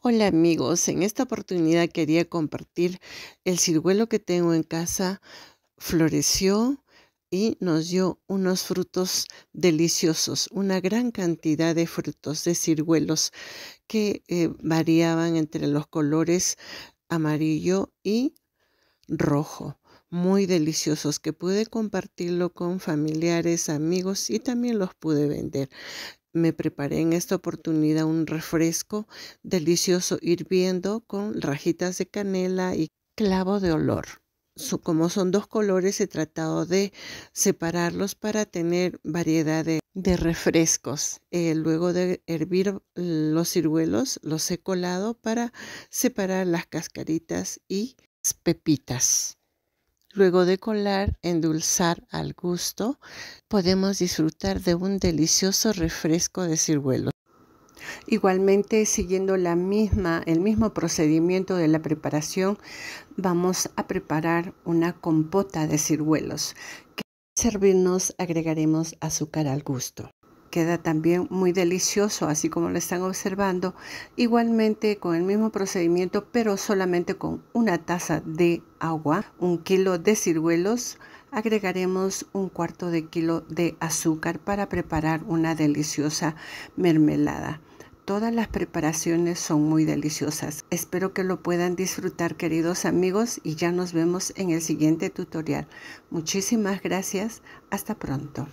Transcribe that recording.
Hola amigos, en esta oportunidad quería compartir el ciruelo que tengo en casa floreció y nos dio unos frutos deliciosos, una gran cantidad de frutos de ciruelos que eh, variaban entre los colores amarillo y rojo muy deliciosos que pude compartirlo con familiares, amigos y también los pude vender. Me preparé en esta oportunidad un refresco delicioso hirviendo con rajitas de canela y clavo de olor. como son dos colores, he tratado de separarlos para tener variedad de, refrescos. Eh, luego de hervir los ciruelos, los he colado para separar las cascaritas y pepitas. Luego de colar, endulzar al gusto, podemos disfrutar de un delicioso refresco de ciruelos. Igualmente, siguiendo la misma, el mismo procedimiento de la preparación, vamos a preparar una compota de ciruelos. Que servirnos agregaremos azúcar al gusto. Queda también muy delicioso, así como lo están observando. Igualmente con el mismo procedimiento, pero solamente con una taza de agua, un kilo de ciruelos, agregaremos un cuarto de kilo de azúcar para preparar una deliciosa mermelada. Todas las preparaciones son muy deliciosas. Espero que lo puedan disfrutar queridos amigos y ya nos vemos en el siguiente tutorial. Muchísimas gracias. Hasta pronto.